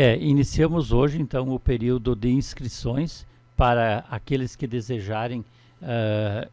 É, iniciamos hoje então o período de inscrições para aqueles que desejarem uh,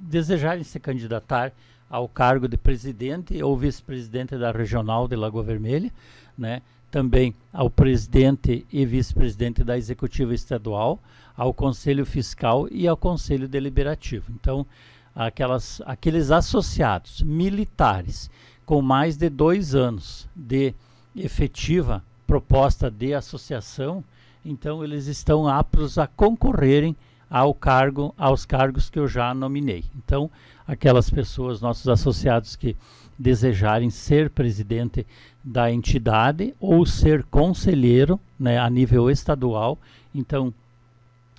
desejarem se candidatar ao cargo de presidente ou vice-presidente da regional de Lagoa Vermelha, né? Também ao presidente e vice-presidente da executiva estadual, ao conselho fiscal e ao conselho deliberativo. Então, aquelas, aqueles associados militares com mais de dois anos de efetiva proposta de associação, então eles estão aptos a concorrerem ao cargo, aos cargos que eu já nominei. Então, aquelas pessoas, nossos associados que desejarem ser presidente da entidade ou ser conselheiro né, a nível estadual, então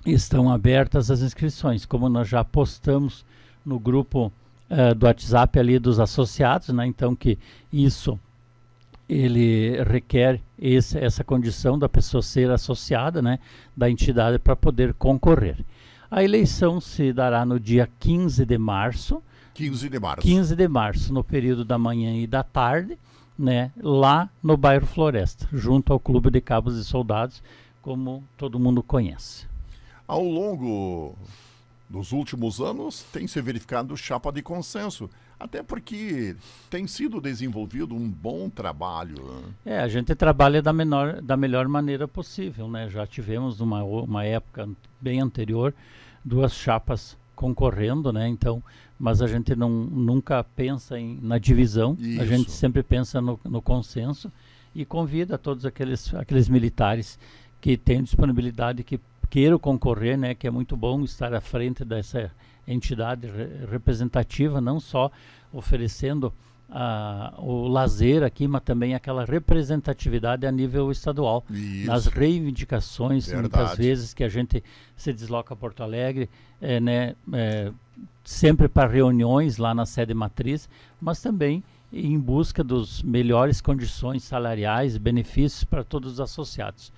estão abertas as inscrições, como nós já postamos no grupo uh, do WhatsApp ali dos associados, né, então que isso ele requer esse, essa condição da pessoa ser associada né, da entidade para poder concorrer. A eleição se dará no dia 15 de março. 15 de março. 15 de março, no período da manhã e da tarde, né, lá no bairro Floresta, junto ao Clube de Cabos e Soldados, como todo mundo conhece. Ao longo nos últimos anos, tem se verificado chapa de consenso, até porque tem sido desenvolvido um bom trabalho. Né? É, a gente trabalha da, menor, da melhor maneira possível, né? Já tivemos uma, uma época bem anterior duas chapas concorrendo, né? Então, mas a gente não, nunca pensa em, na divisão, Isso. a gente sempre pensa no, no consenso e convida todos aqueles, aqueles militares que têm disponibilidade que queiro concorrer, né, que é muito bom estar à frente dessa entidade re representativa, não só oferecendo ah, o lazer aqui, mas também aquela representatividade a nível estadual. Isso. Nas reivindicações, Verdade. muitas vezes, que a gente se desloca a Porto Alegre, é, né, é, sempre para reuniões lá na sede matriz, mas também em busca dos melhores condições salariais, benefícios para todos os associados.